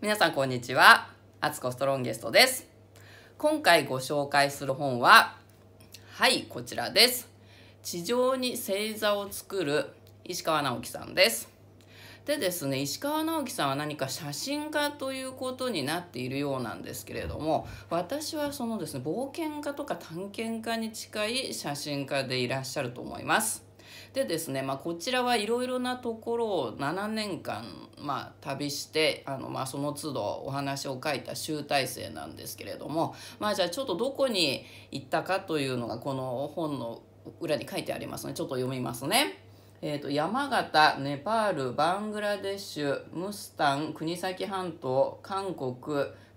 皆さんこんにちは。アツコストロンゲストです。今回ご紹介する本は、はい、こちらです。地上に星座を作る石川直樹さんです。でですね、石川直樹さんは何か写真家ということになっているようなんですけれども私はそのですね冒険家とか探検家に近い写真家でいらっしゃると思います。でですね、まあ、こちらはいろいろなところを7年間、まあ、旅してあの、まあ、その都度お話を書いた集大成なんですけれども、まあ、じゃあちょっとどこに行ったかというのがこの本の裏に書いてありますのでちょっと読みますね。えーと、山形ネパールバングラデシュムスタン国東半島韓国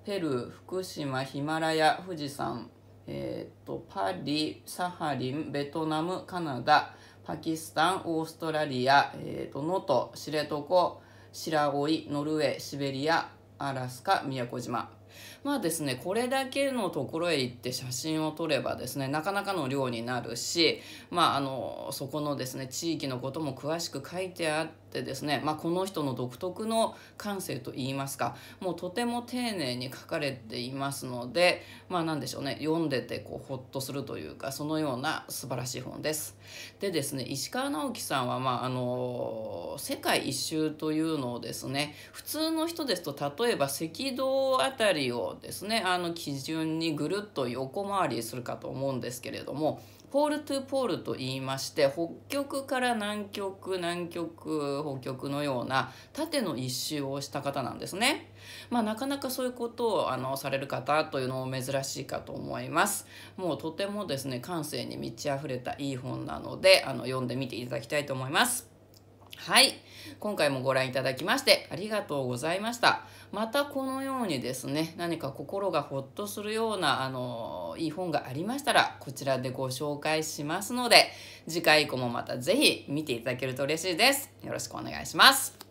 ペルー福島ヒマラヤ富士山、えーとパリサハリンベトナムカナダパキスタン、オーストラリア、えーと能登、知床、白老、ノルウェー、シベリア、アラスカ、宮古島。まあですねこれだけのところへ行って写真を撮ればですねなかなかの量になるしまああのそこのですね地域のことも詳しく書いてあってですね、まあ、この人の独特の感性といいますかもうとても丁寧に書かれていますのでまあ何でしょうね読んでてこうほっとするというかそのような素晴らしい本です。でですね石川直樹さんは、まあ、あの世界一周というのをですね普通の人ですと例えば赤道あたりりをですねあの基準にぐるっと横回りするかと思うんですけれどもポールトゥポールと言いまして北極から南極南極北極のような縦の一周をした方なんですね。まあ、なかなかそういうことをあのされる方というのも珍しいかと思います。もうとてもですね感性に満ち溢れたいい本なのであの読んでみていただきたいと思います。はい。今回もご覧いただきましてありがとうございました。またこのようにですね、何か心がほっとするような、あの、いい本がありましたら、こちらでご紹介しますので、次回以降もまた是非見ていただけると嬉しいです。よろしくお願いします。